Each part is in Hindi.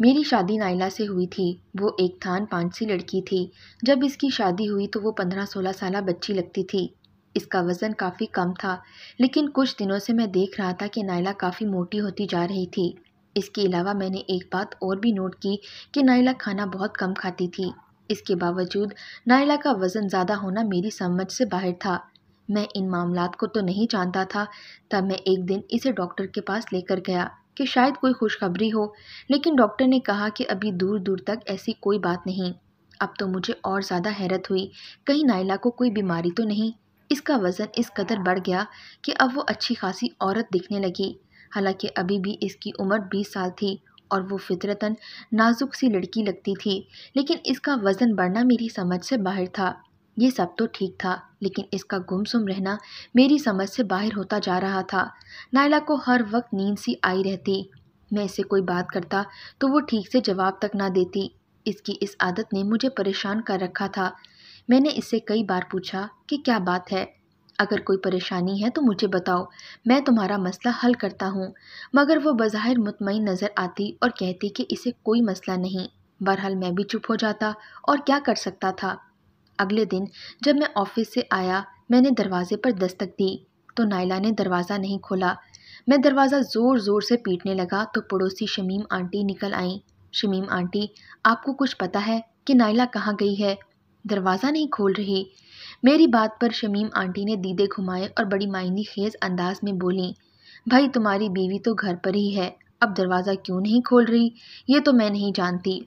मेरी शादी नाइला से हुई थी वो एक थान पांच सी लड़की थी जब इसकी शादी हुई तो वो पंद्रह सोलह साल बच्ची लगती थी इसका वज़न काफ़ी कम था लेकिन कुछ दिनों से मैं देख रहा था कि नाइला काफ़ी मोटी होती जा रही थी इसके अलावा मैंने एक बात और भी नोट की कि नाइला खाना बहुत कम खाती थी इसके बावजूद नाइला का वज़न ज़्यादा होना मेरी समझ से बाहर था मैं इन मामला को तो नहीं जानता था तब मैं एक दिन इसे डॉक्टर के पास लेकर गया कि शायद कोई खुशखबरी हो लेकिन डॉक्टर ने कहा कि अभी दूर दूर तक ऐसी कोई बात नहीं अब तो मुझे और ज़्यादा हैरत हुई कहीं नाइला को कोई बीमारी तो नहीं इसका वज़न इस कदर बढ़ गया कि अब वो अच्छी खासी औरत दिखने लगी हालांकि अभी भी इसकी उम्र बीस साल थी और वो फितरतन नाजुक सी लड़की लगती थी लेकिन इसका वज़न बढ़ना मेरी समझ से बाहर था ये सब तो ठीक था लेकिन इसका गुमसुम रहना मेरी समझ से बाहर होता जा रहा था नायला को हर वक्त नींद सी आई रहती मैं इसे कोई बात करता तो वो ठीक से जवाब तक ना देती इसकी इस आदत ने मुझे परेशान कर रखा था मैंने इससे कई बार पूछा कि क्या बात है अगर कोई परेशानी है तो मुझे बताओ मैं तुम्हारा मसला हल करता हूँ मगर वो बज़ाहिर मुतमिन नज़र आती और कहती कि इसे कोई मसला नहीं बहरहाल मैं भी चुप हो जाता और क्या कर सकता था अगले दिन जब मैं ऑफिस से आया मैंने दरवाजे पर दस्तक दी तो नायला ने दरवाज़ा नहीं खोला मैं दरवाज़ा ज़ोर ज़ोर से पीटने लगा तो पड़ोसी शमीम आंटी निकल आईं शमीम आंटी आपको कुछ पता है कि नायला कहाँ गई है दरवाज़ा नहीं खोल रही मेरी बात पर शमीम आंटी ने दीदे घुमाए और बड़ी मायनी खेज़ अंदाज में बोली भाई तुम्हारी बीवी तो घर पर ही है अब दरवाज़ा क्यों नहीं खोल रही ये तो मैं नहीं जानती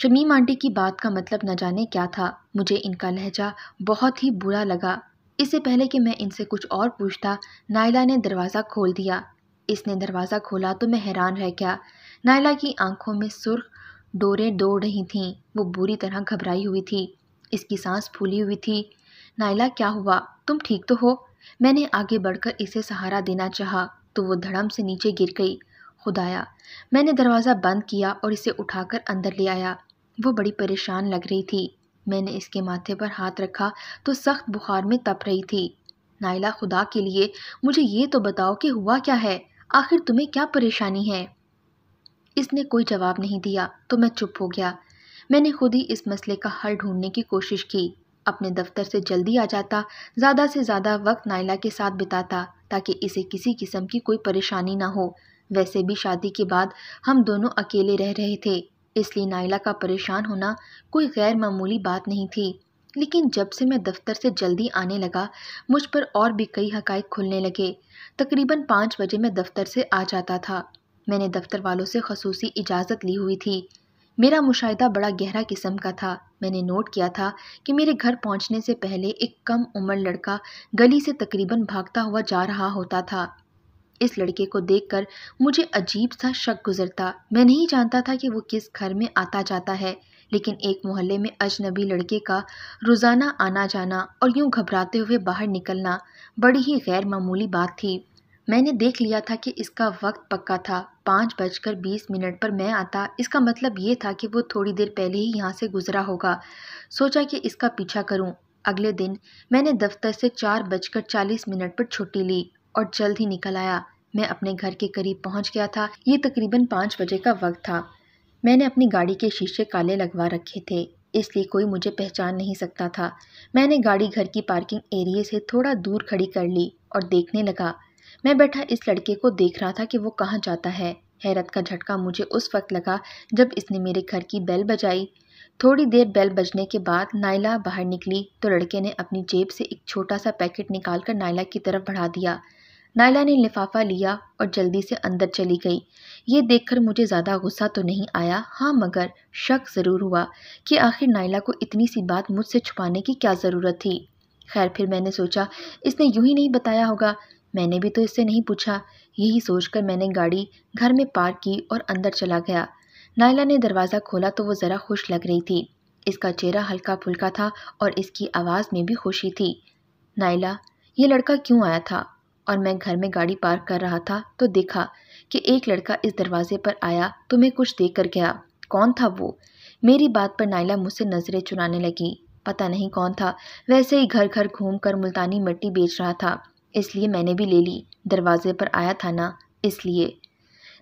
शमीम आंटी की बात का मतलब न जाने क्या था मुझे इनका लहजा बहुत ही बुरा लगा इससे पहले कि मैं इनसे कुछ और पूछता नायला ने दरवाज़ा खोल दिया इसने दरवाज़ा खोला तो मैं हैरान रह गया नायला की आंखों में सुर्ख डोरें दौड़ रही थीं वो बुरी तरह घबराई हुई थी इसकी सांस फूली हुई थी नायला क्या हुआ तुम ठीक तो हो मैंने आगे बढ़कर इसे सहारा देना चाहा तो वो धड़म से नीचे गिर गई खुदाया मैंने दरवाज़ा बंद किया और इसे उठाकर अंदर ले आया वो बड़ी परेशान लग रही थी मैंने इसके माथे पर हाथ रखा तो सख्त बुखार में तप रही थी नाइला खुदा के लिए मुझे ये तो बताओ कि हुआ क्या है आखिर तुम्हें क्या परेशानी है इसने कोई जवाब नहीं दिया तो मैं चुप हो गया मैंने खुद ही इस मसले का हल ढूंढने की कोशिश की अपने दफ्तर से जल्दी आ जाता ज़्यादा से ज़्यादा वक्त नाइला के साथ बिताता ताकि इसे किसी किस्म की कोई परेशानी ना हो वैसे भी शादी के बाद हम दोनों अकेले रह रहे थे इसलिए नाइला का परेशान होना कोई गैर मामूली बात नहीं थी लेकिन जब से मैं दफ्तर से जल्दी आने लगा मुझ पर और भी कई हक़ खुलने लगे तकरीबन पाँच बजे मैं दफ्तर से आ जाता था मैंने दफ्तर वालों से खसूसी इजाज़त ली हुई थी मेरा मुशाहिदा बड़ा गहरा किस्म का था मैंने नोट किया था कि मेरे घर पहुंचने से पहले एक कम उम्र लड़का गली से तकरीबन भागता हुआ जा रहा होता था इस लड़के को देखकर मुझे अजीब सा शक गुजरता मैं नहीं जानता था कि वो किस घर में आता जाता है लेकिन एक मोहल्ले में अजनबी लड़के का रोज़ाना आना जाना और यूं घबराते हुए बाहर निकलना बड़ी ही गैर मामूली बात थी मैंने देख लिया था कि इसका वक्त पक्का था पाँच बजकर बीस मिनट पर मैं आता इसका मतलब ये था कि वो थोड़ी देर पहले ही यहाँ से गुज़रा होगा सोचा कि इसका पीछा करूँ अगले दिन मैंने दफ्तर से चार बजकर चालीस मिनट पर छुट्टी ली और जल्द ही निकल आया मैं अपने घर के करीब पहुंच गया था ये तकरीबन पाँच बजे का वक्त था मैंने अपनी गाड़ी के शीशे काले लगवा रखे थे इसलिए कोई मुझे पहचान नहीं सकता था मैंने गाड़ी घर की पार्किंग एरिए से थोड़ा दूर खड़ी कर ली और देखने लगा मैं बैठा इस लड़के को देख रहा था कि वो कहाँ जाता है हैरत का झटका मुझे उस वक्त लगा जब इसने मेरे घर की बेल बजाई थोड़ी देर बेल बजने के बाद नायला बाहर निकली तो लड़के ने अपनी जेब से एक छोटा सा पैकेट निकालकर नायला की तरफ बढ़ा दिया नायला ने लिफाफा लिया और जल्दी से अंदर चली गई ये देखकर मुझे ज़्यादा गुस्सा तो नहीं आया हाँ मगर शक ज़रूर हुआ कि आखिर नायला को इतनी सी बात मुझसे छुपाने की क्या ज़रूरत थी खैर फिर मैंने सोचा इसने यूँ ही नहीं बताया होगा मैंने भी तो इससे नहीं पूछा यही सोचकर मैंने गाड़ी घर में पार्क की और अंदर चला गया नायला ने दरवाज़ा खोला तो वो ज़रा खुश लग रही थी इसका चेहरा हल्का फुल्का था और इसकी आवाज़ में भी खुशी थी नायला ये लड़का क्यों आया था और मैं घर में गाड़ी पार्क कर रहा था तो देखा कि एक लड़का इस दरवाज़े पर आया तो मैं कुछ देख कर गया कौन था वो मेरी बात पर नायला मुझसे नज़रें चुराने लगी पता नहीं कौन था वैसे ही घर घर घूम कर मुल्तानी मिट्टी बेच रहा था इसलिए मैंने भी ले ली दरवाजे पर आया था ना इसलिए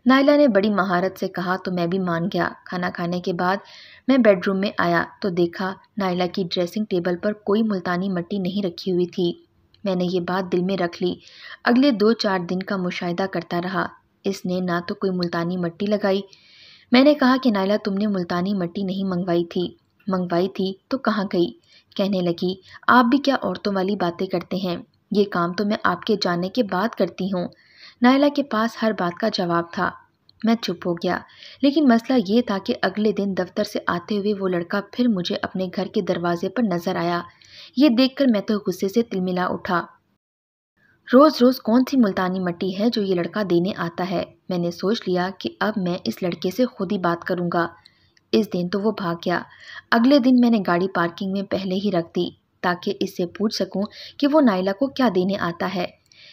नायला ने बड़ी महारत से कहा तो मैं भी मान गया खाना खाने के बाद मैं बेडरूम में आया तो देखा नायला की ड्रेसिंग टेबल पर कोई मुल्तानी मट्टी नहीं रखी हुई थी मैंने ये बात दिल में रख ली अगले दो चार दिन का मुशाह करता रहा इसने ना तो कोई मुल्तानी मट्टी लगाई मैंने कहा कि नायला तुमने मुल्तानी मट्टी नहीं मंगवाई थी मंगवाई थी तो कहाँ गई कहने लगी आप भी क्या औरतों वाली बातें करते हैं ये काम तो मैं आपके जाने के बाद करती हूँ नायला के पास हर बात का जवाब था मैं चुप हो गया लेकिन मसला ये था कि अगले दिन दफ्तर से आते हुए वो लड़का फिर मुझे अपने घर के दरवाजे पर नज़र आया ये देखकर मैं तो गुस्से से तिलमिला उठा रोज़ रोज़ कौन सी मुल्तानी मट्टी है जो ये लड़का देने आता है मैंने सोच लिया कि अब मैं इस लड़के से खुद ही बात करूँगा इस दिन तो वो भाग गया अगले दिन मैंने गाड़ी पार्किंग में पहले ही रख दी ताकि इससे पूछ सकूं कि वो नायला को क्या देने आता है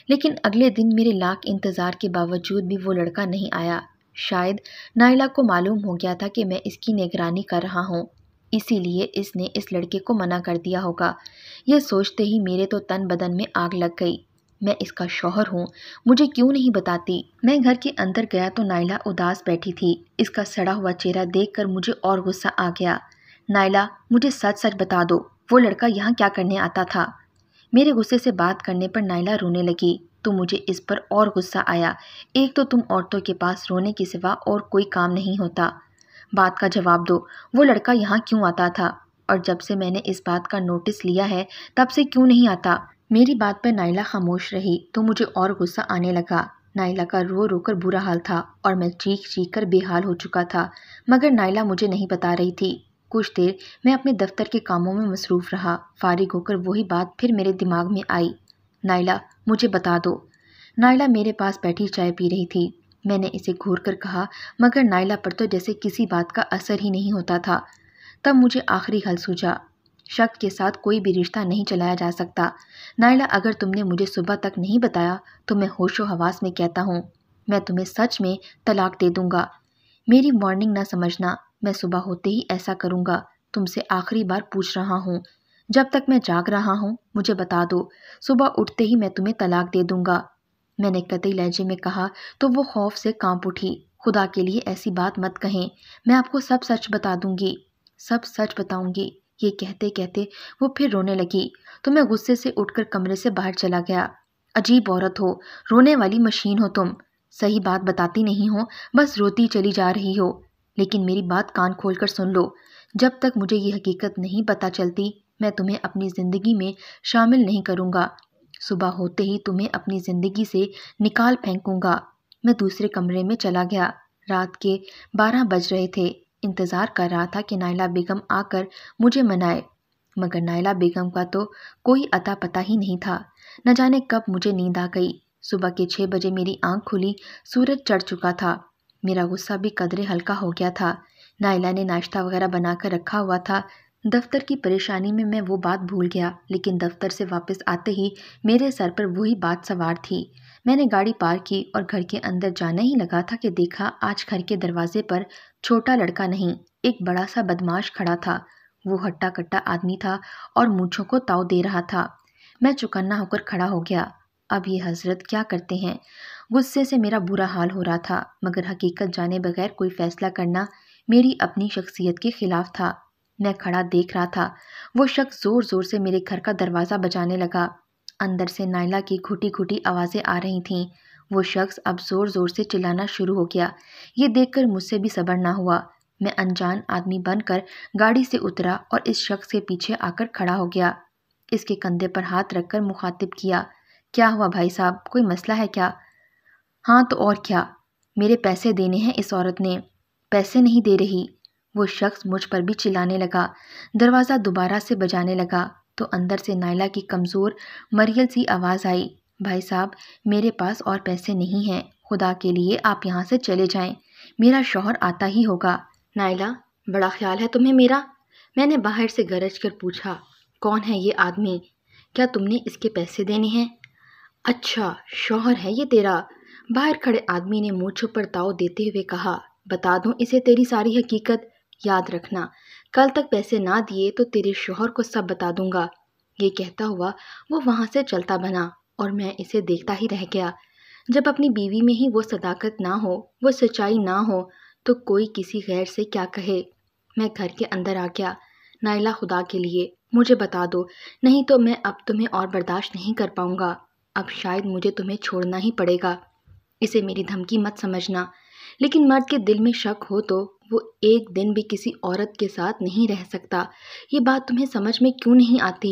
लेकिन अगले दिन मेरे लाख इंतज़ार के बावजूद भी वो लड़का नहीं आया शायद नाइला को मालूम हो गया था कि मैं इसकी निगरानी कर रहा हूँ इसीलिए इसने इस लड़के को मना कर दिया होगा यह सोचते ही मेरे तो तन बदन में आग लग गई मैं इसका शौहर हूँ मुझे क्यों नहीं बताती मैं घर के अंदर गया तो नायला उदास बैठी थी इसका सड़ा हुआ चेहरा देखकर मुझे और गुस्सा आ गया नायला मुझे सच सच बता दो वो लड़का यहाँ क्या करने आता था मेरे गुस्से से बात करने पर नायला रोने लगी तो मुझे इस पर और गुस्सा आया एक तो तुम औरतों के पास रोने के सिवा और कोई काम नहीं होता बात का जवाब दो वो लड़का यहाँ क्यों आता था और जब से मैंने इस बात का नोटिस लिया है तब से क्यों नहीं आता मेरी बात पर नाइला खामोश रही तो मुझे और गुस्सा आने लगा नाइला का रो रोकर बुरा हाल था और मैं चीख चीख कर बेहाल हो चुका था मगर नाइला मुझे नहीं बता रही थी कुछ देर मैं अपने दफ्तर के कामों में मसरूफ़ रहा फारिग होकर वही बात फिर मेरे दिमाग में आई नाइला मुझे बता दो नाइला मेरे पास बैठी चाय पी रही थी मैंने इसे घूर कर कहा मगर नायला पर तो जैसे किसी बात का असर ही नहीं होता था तब मुझे आखिरी हल सूझा शक के साथ कोई भी रिश्ता नहीं चलाया जा सकता नायला अगर तुमने मुझे सुबह तक नहीं बताया तो मैं होशो हवास में कहता हूँ मैं तुम्हें सच में तलाक दे दूँगा मेरी मॉर्निंग ना समझना मैं सुबह होते ही ऐसा करूँगा तुमसे आखिरी बार पूछ रहा हूँ जब तक मैं जाग रहा हूँ मुझे बता दो सुबह उठते ही मैं तुम्हें तलाक दे दूँगा मैंने कतई लहजे में कहा तो वो खौफ से कांप उठी खुदा के लिए ऐसी बात मत कहें मैं आपको सब सच बता दूंगी सब सच बताऊंगी ये कहते कहते वो फिर रोने लगी तो मैं गुस्से से उठकर कमरे से बाहर चला गया अजीब औरत हो रोने वाली मशीन हो तुम सही बात बताती नहीं हो बस रोती चली जा रही हो लेकिन मेरी बात कान खोल कर सुन लो जब तक मुझे ये हकीकत नहीं पता चलती मैं तुम्हें अपनी ज़िंदगी में शामिल नहीं करूँगा सुबह होते ही तुम्हें अपनी ज़िंदगी से निकाल फेंकूंगा मैं दूसरे कमरे में चला गया रात के बारह बज रहे थे इंतज़ार कर रहा था कि नायला बेगम आकर मुझे मनाए मगर नायला बेगम का तो कोई अता पता ही नहीं था न जाने कब मुझे नींद आ गई सुबह के छः बजे मेरी आंख खुली सूरज चढ़ चुका था मेरा गुस्सा भी कदरे हल्का हो गया था नायला ने नाश्ता वगैरह बनाकर रखा हुआ था दफ्तर की परेशानी में मैं वो बात भूल गया लेकिन दफ्तर से वापस आते ही मेरे सर पर वही बात सवार थी मैंने गाड़ी पार की और घर के अंदर जाने ही लगा था कि देखा आज घर के दरवाजे पर छोटा लड़का नहीं एक बड़ा सा बदमाश खड़ा था वो हट्टा कट्टा आदमी था और मूछों को ताव दे रहा था मैं चुकन्ना होकर खड़ा हो गया अब ये हजरत क्या करते हैं गुस्से से मेरा बुरा हाल हो रहा था मगर हकीकत जाने बगैर कोई फ़ैसला करना मेरी अपनी शख्सियत के ख़िलाफ़ था मैं खड़ा देख रहा था वो शख्स ज़ोर ज़ोर से मेरे घर का दरवाज़ा बजाने लगा अंदर से नायला की घुटी घुटी आवाज़ें आ रही थीं वो शख्स अब ज़ोर ज़ोर से चिल्लाना शुरू हो गया ये देखकर मुझसे भी सबर ना हुआ मैं अनजान आदमी बनकर गाड़ी से उतरा और इस शख्स के पीछे आकर खड़ा हो गया इसके कंधे पर हाथ रखकर मुखातिब किया क्या हुआ भाई साहब कोई मसला है क्या हाँ तो और क्या मेरे पैसे देने हैं इस औरत ने पैसे नहीं दे रही वो शख्स मुझ पर भी चिल्लाने लगा दरवाज़ा दोबारा से बजाने लगा तो अंदर से नायला की कमज़ोर मरियल सी आवाज़ आई भाई साहब मेरे पास और पैसे नहीं हैं खुदा के लिए आप यहाँ से चले जाएं मेरा शोहर आता ही होगा नायला बड़ा ख्याल है तुम्हें मेरा मैंने बाहर से गरज कर पूछा कौन है ये आदमी क्या तुमने इसके पैसे देने हैं अच्छा शोहर है ये तेरा बाहर खड़े आदमी ने मूछों पर ताव देते हुए कहा बता दूँ इसे तेरी सारी हकीकत याद रखना कल तक पैसे ना दिए तो तेरे शोहर को सब बता दूंगा ये कहता हुआ वो वहाँ से चलता बना और मैं इसे देखता ही रह गया जब अपनी बीवी में ही वो सदाकत ना हो वो सच्चाई ना हो तो कोई किसी गैर से क्या कहे मैं घर के अंदर आ गया नाइला खुदा के लिए मुझे बता दो नहीं तो मैं अब तुम्हें और बर्दाश्त नहीं कर पाऊँगा अब शायद मुझे तुम्हें छोड़ना ही पड़ेगा इसे मेरी धमकी मत समझना लेकिन मर्द के दिल में शक हो तो वो एक दिन भी किसी औरत के साथ नहीं रह सकता ये बात तुम्हें समझ में क्यों नहीं आती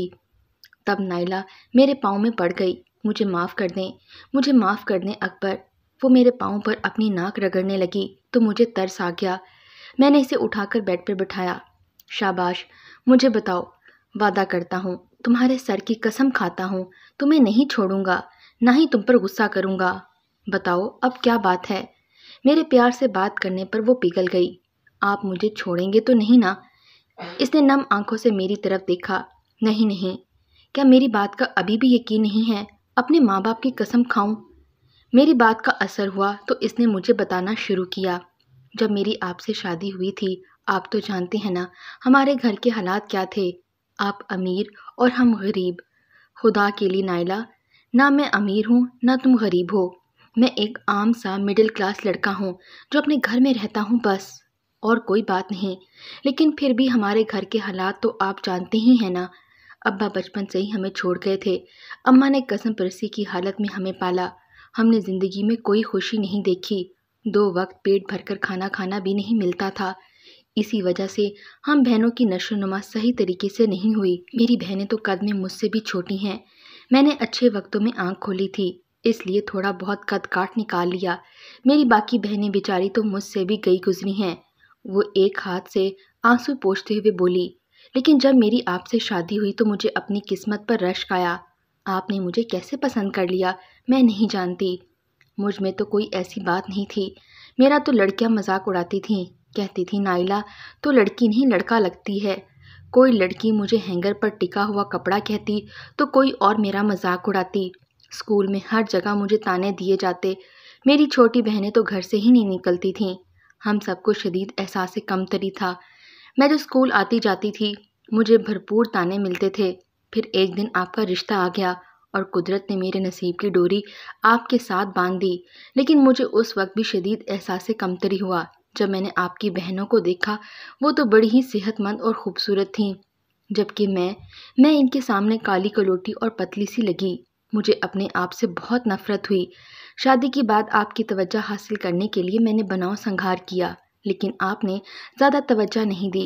तब नाइला मेरे पाँव में पड़ गई मुझे माफ़ कर दें मुझे माफ़ कर दें अकबर वो मेरे पाँव पर अपनी नाक रगड़ने लगी तो मुझे तरस आ गया मैंने इसे उठाकर बेड पर बिठाया शाबाश मुझे बताओ वादा करता हूँ तुम्हारे सर की कसम खाता हूँ तुम्हें नहीं छोड़ूंगा ना ही तुम पर गुस्सा करूँगा बताओ अब क्या बात है मेरे प्यार से बात करने पर वो पिघल गई आप मुझे छोड़ेंगे तो नहीं ना इसने नम आंखों से मेरी तरफ देखा नहीं नहीं क्या मेरी बात का अभी भी यकीन नहीं है अपने माँ बाप की कसम खाऊं मेरी बात का असर हुआ तो इसने मुझे बताना शुरू किया जब मेरी आपसे शादी हुई थी आप तो जानते हैं ना हमारे घर के हालात क्या थे आप अमीर और हम गरीब खुदा के लिए नायला ना मैं अमीर हूँ ना तुम गरीब हो मैं एक आम सा मिडिल क्लास लड़का हूँ जो अपने घर में रहता हूँ बस और कोई बात नहीं लेकिन फिर भी हमारे घर के हालात तो आप जानते ही हैं ना अब्बा बचपन से ही हमें छोड़ गए थे अम्मा ने कसम परसी की हालत में हमें पाला हमने ज़िंदगी में कोई खुशी नहीं देखी दो वक्त पेट भरकर खाना खाना भी नहीं मिलता था इसी वजह से हम बहनों की नशोनुमा सही तरीके से नहीं हुई मेरी बहनें तो कद में मुझसे भी छोटी हैं मैंने अच्छे वक्तों में आंख खोली थी इसलिए थोड़ा बहुत कद काट निकाल लिया मेरी बाकी बहनें बेचारी तो मुझसे भी गई गुजरी हैं वो एक हाथ से आंसू पोछते हुए बोली लेकिन जब मेरी आपसे शादी हुई तो मुझे अपनी किस्मत पर रश्क आया आपने मुझे कैसे पसंद कर लिया मैं नहीं जानती मुझ में तो कोई ऐसी बात नहीं थी मेरा तो लड़कियां मजाक उड़ाती थीं कहती थी नाइला तो लड़की नहीं लड़का लगती है कोई लड़की मुझे हैंगर पर टिका हुआ कपड़ा कहती तो कोई और मेरा मजाक उड़ाती स्कूल में हर जगह मुझे ताने दिए जाते मेरी छोटी बहनें तो घर से ही नहीं निकलती थीं हम सबको शदीद एहसास कमतरी था मैं जो स्कूल आती जाती थी मुझे भरपूर ताने मिलते थे फिर एक दिन आपका रिश्ता आ गया और कुदरत ने मेरे नसीब की डोरी आपके साथ बांध दी लेकिन मुझे उस वक्त भी शदीद एहसास कमतरी हुआ जब मैंने आपकी बहनों को देखा वो तो बड़ी ही सेहतमंद और ख़ूबसूरत थीं जबकि मैं मैं इनके सामने काली कलोटी और पतली सी लगी मुझे अपने आप से बहुत नफ़रत हुई शादी के बाद आपकी तवज्जा हासिल करने के लिए मैंने बनाव संघार किया लेकिन आपने ज़्यादा तवज्जा नहीं दी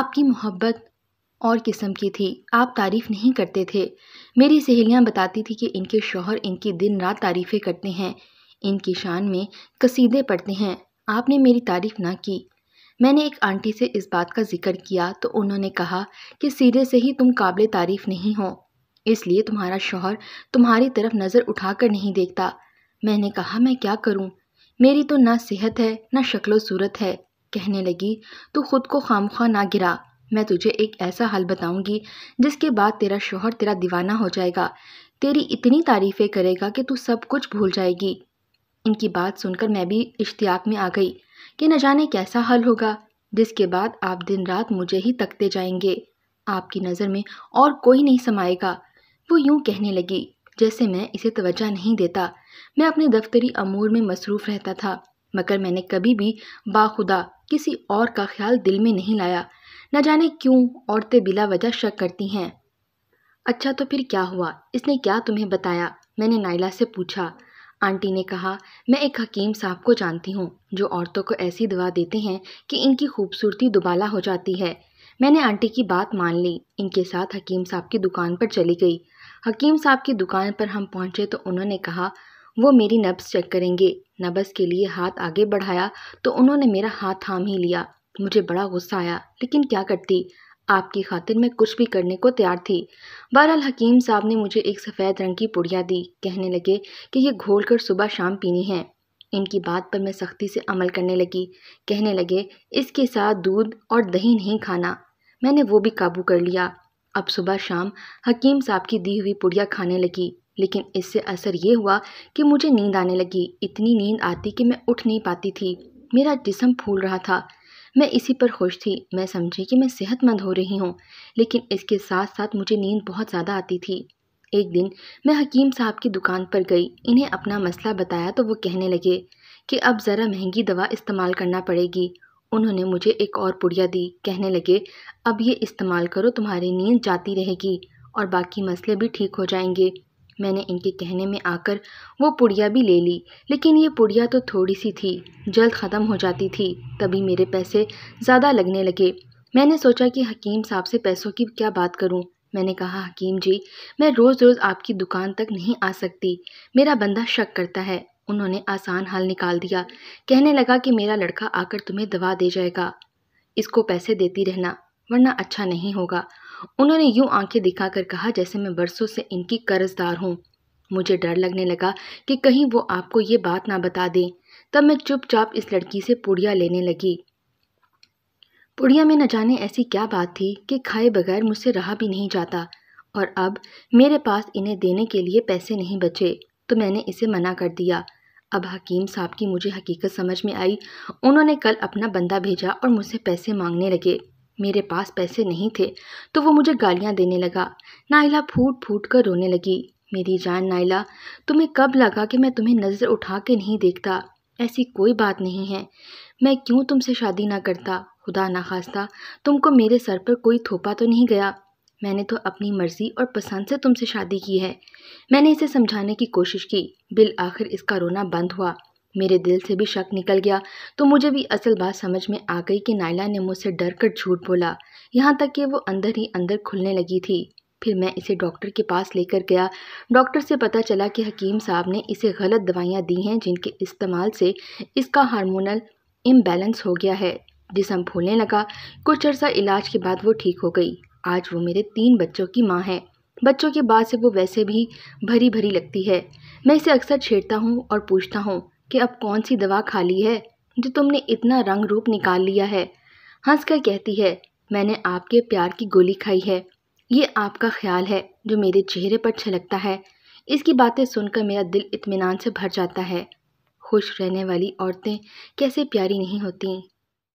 आपकी मोहब्बत और किस्म की थी आप तारीफ़ नहीं करते थे मेरी सहेलियां बताती थी कि इनके शोहर इनकी दिन रात तारीफ़ें करते हैं इनकी शान में कसीदे पढ़ते हैं आपने मेरी तारीफ़ ना की मैंने एक आंटी से इस बात का जिक्र किया तो उन्होंने कहा कि सीधे से ही तुम काबिल तारीफ़ नहीं हो इसलिए तुम्हारा शौहर तुम्हारी तरफ नज़र उठाकर नहीं देखता मैंने कहा मैं क्या करूं मेरी तो ना सेहत है ना शक्लो सूरत है कहने लगी तो खुद को खामखा ना गिरा मैं तुझे एक ऐसा हल बताऊंगी जिसके बाद तेरा शोहर तेरा दीवाना हो जाएगा तेरी इतनी तारीफ़ें करेगा कि तू सब कुछ भूल जाएगी इनकी बात सुनकर मैं भी इश्तियाक में आ गई कि न जाने कैसा हल होगा जिसके बाद आप दिन रात मुझे ही तकते जाएंगे आपकी नज़र में और कोई नहीं समाएगा वो यूं कहने लगी जैसे मैं इसे तवज्जा नहीं देता मैं अपने दफ्तरी अमूर में मसरूफ़ रहता था मगर मैंने कभी भी बाखुदा किसी और का ख्याल दिल में नहीं लाया न जाने क्यों औरतें बिला वजह शक करती हैं अच्छा तो फिर क्या हुआ इसने क्या तुम्हें बताया मैंने नाइला से पूछा आंटी ने कहा मैं एक हकीम साहब को जानती हूँ जो औरतों को ऐसी दवा देते हैं कि इनकी खूबसूरती दुबाला हो जाती है मैंने आंटी की बात मान ली इनके साथ हकीम साहब की दुकान पर चली गई हकीम साहब की दुकान पर हम पहुंचे तो उन्होंने कहा वो मेरी नब्स चेक करेंगे नब्स के लिए हाथ आगे बढ़ाया तो उन्होंने मेरा हाथ थाम ही लिया मुझे बड़ा गुस्सा आया लेकिन क्या करती आपकी खातिर मैं कुछ भी करने को तैयार थी बहरहाल हकीम साहब ने मुझे एक सफ़ेद रंग की पुड़िया दी कहने लगे कि ये घोल कर सुबह शाम पीनी है इनकी बात पर मैं सख्ती से अमल करने लगी कहने लगे इसके साथ दूध और दही नहीं खाना मैंने वो भी काबू कर लिया अब सुबह शाम हकीम साहब की दी हुई पुड़िया खाने लगी लेकिन इससे असर ये हुआ कि मुझे नींद आने लगी इतनी नींद आती कि मैं उठ नहीं पाती थी मेरा जिसम फूल रहा था मैं इसी पर खुश थी मैं समझी कि मैं सेहतमंद हो रही हूँ लेकिन इसके साथ साथ मुझे नींद बहुत ज़्यादा आती थी एक दिन मैं हकीम साहब की दुकान पर गई इन्हें अपना मसला बताया तो वो कहने लगे कि अब ज़रा महंगी दवा इस्तेमाल करना पड़ेगी उन्होंने मुझे एक और पुड़िया दी कहने लगे अब ये इस्तेमाल करो तुम्हारी नींद जाती रहेगी और बाकी मसले भी ठीक हो जाएंगे मैंने इनके कहने में आकर वो पुड़िया भी ले ली लेकिन ये पुड़िया तो थोड़ी सी थी जल्द ख़त्म हो जाती थी तभी मेरे पैसे ज़्यादा लगने लगे मैंने सोचा कि हकीम साहब से पैसों की क्या बात करूं। मैंने कहा हकीम जी मैं रोज़ रोज़ आपकी दुकान तक नहीं आ सकती मेरा बंदा शक करता है उन्होंने आसान हल निकाल दिया कहने लगा कि मेरा लड़का आकर तुम्हें दवा दे जाएगा इसको पैसे देती रहना वरना अच्छा नहीं होगा उन्होंने यूं आंखें दिखाकर कहा जैसे मैं बरसों से इनकी कर्जदार हूँ मुझे डर लगने लगा कि कहीं वो आपको ये बात ना बता दें तब मैं चुपचाप इस लड़की से पुड़िया लेने लगी पुड़िया में न जाने ऐसी क्या बात थी कि खाए बगैर मुझसे रहा भी नहीं जाता और अब मेरे पास इन्हें देने के लिए पैसे नहीं बचे तो मैंने इसे मना कर दिया अब हकीम साहब की मुझे हकीकत समझ में आई उन्होंने कल अपना बंदा भेजा और मुझसे पैसे मांगने लगे मेरे पास पैसे नहीं थे तो वो मुझे गालियाँ देने लगा नाइला फूट फूट कर रोने लगी मेरी जान नाइला तुम्हें कब लगा कि मैं तुम्हें नज़र उठा के नहीं देखता ऐसी कोई बात नहीं है मैं क्यों तुमसे शादी ना करता खुदा ना खास्ता तुमको मेरे सर पर कोई थोपा तो नहीं गया मैंने तो अपनी मर्ज़ी और पसंद से तुमसे शादी की है मैंने इसे समझाने की कोशिश की बिल आखिर इसका रोना बंद हुआ मेरे दिल से भी शक निकल गया तो मुझे भी असल बात समझ में आ गई कि नायला ने मुझसे डर कर झूठ बोला यहाँ तक कि वो अंदर ही अंदर खुलने लगी थी फिर मैं इसे डॉक्टर के पास लेकर गया डॉक्टर से पता चला कि हकीम साहब ने इसे गलत दवाइयाँ दी हैं जिनके इस्तेमाल से इसका हार्मोनल इम्बैलेंस हो गया है जिसम फूलने लगा कुछ अर्सा इलाज के बाद वो ठीक हो गई आज वो मेरे तीन बच्चों की माँ है बच्चों के बाद से वो वैसे भी भरी भरी लगती है मैं इसे अक्सर छेड़ता हूँ और पूछता हूँ कि अब कौन सी दवा खा ली है जो तुमने इतना रंग रूप निकाल लिया है कर कहती है मैंने आपके प्यार की गोली खाई है ये आपका ख्याल है जो मेरे चेहरे पर छलकता है इसकी बातें सुनकर मेरा दिल इत्मीनान से भर जाता है खुश रहने वाली औरतें कैसे प्यारी नहीं होती